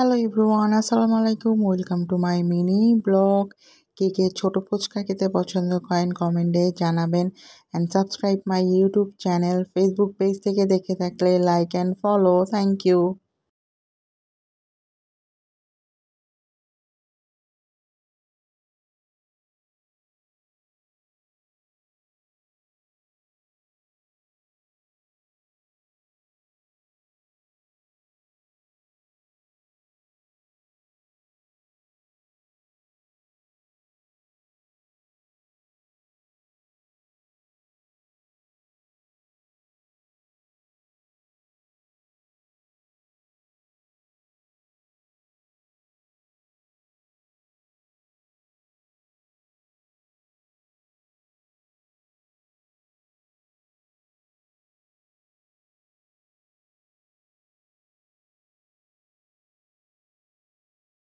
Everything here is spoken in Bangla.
হ্যালো ইব্রুয়ান আসসালামু আলাইকুম welcome to my mini blog কে কে ছোটো ফুচকা খেতে পছন্দ করেন কমেন্টে জানাবেন and subscribe my YouTube channel Facebook page থেকে দেখে থাকলে like and follow thank you